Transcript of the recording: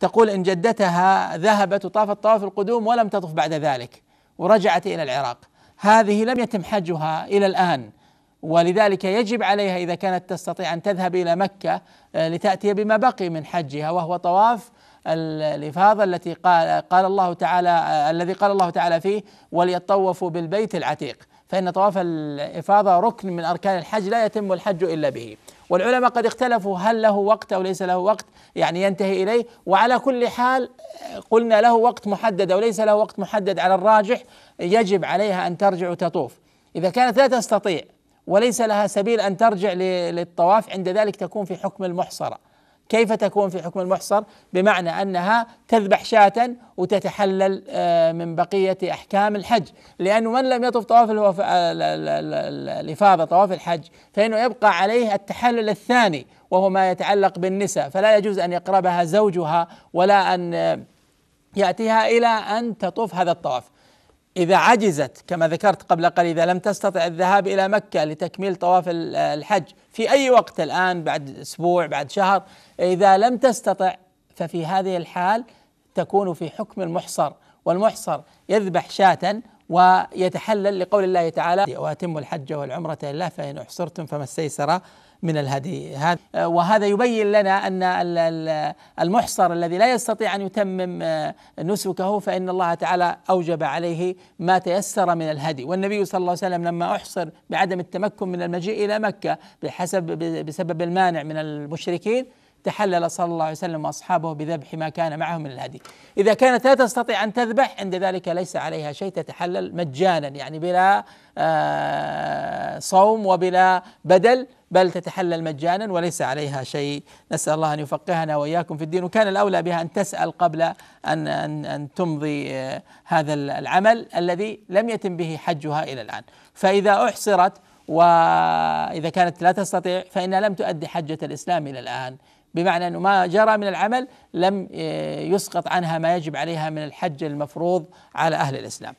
تقول إن جدتها ذهبت وطافت طواف القدوم ولم تطف بعد ذلك ورجعت إلى العراق هذه لم يتم حجها إلى الآن ولذلك يجب عليها إذا كانت تستطيع أن تذهب إلى مكة آه، لتأتي بما بقي من حجها وهو طواف الإفاضة التي قال, قال الله تعالى آه، الذي قال الله تعالى فيه وليطوفوا بالبيت العتيق فإن طواف الإفاضة ركن من أركان الحج لا يتم الحج إلا به والعلماء قد اختلفوا هل له وقت أو ليس له وقت يعني ينتهي إليه وعلى كل حال قلنا له وقت محدد أو ليس له وقت محدد على الراجح يجب عليها أن ترجع وتطوف إذا كانت لا تستطيع وليس لها سبيل أن ترجع للطواف عند ذلك تكون في حكم المحصرة كيف تكون في حكم المحصر بمعنى أنها تذبح شاة وتتحلل آه، من بقية أحكام الحج لأنه من لم يطف طواف الإفاضة طواف الحج فإنه يبقى عليه التحلل الثاني وهو ما يتعلق بالنساء فلا يجوز أن يقربها زوجها ولا أن يأتيها إلى أن تطوف هذا الطواف إذا عجزت كما ذكرت قبل قليل إذا لم تستطع الذهاب إلى مكة لتكميل طواف الحج في أي وقت الآن بعد أسبوع بعد شهر إذا لم تستطع ففي هذه الحال تكون في حكم المحصر والمحصر يذبح شاة ويتحلل لقول الله تعالى واتموا الحج والعمره لله فان احصرتم فما استيسر من الهدي هذا وهذا يبين لنا ان المحصر الذي لا يستطيع ان يتمم آه، نسكه فان الله تعالى اوجب عليه ما تيسر من الهدي والنبي صلى الله عليه وسلم لما احصر بعدم التمكن من المجيء الى مكه بحسب بسبب المانع من المشركين تحلل صلى الله عليه وسلم واصحابه بذبح ما كان معهم من الهدي. اذا كانت لا تستطيع ان تذبح عند ذلك ليس عليها شيء تتحلل مجانا يعني بلا آه، صوم وبلا بدل بل تتحلل مجانا وليس عليها شيء نسأل الله أن يفقهنا وإياكم في الدين وكان الأولى بها أن تسأل قبل أن, أن, أن تمضي آه، هذا العمل الذي لم يتم به حجها إلى الآن فإذا أحصرت وإذا كانت لا تستطيع فإنها لم تؤدي حجة الإسلام إلى الآن بمعنى انه ما جرى من العمل لم آه، يسقط عنها ما يجب عليها من الحج المفروض على اهل الاسلام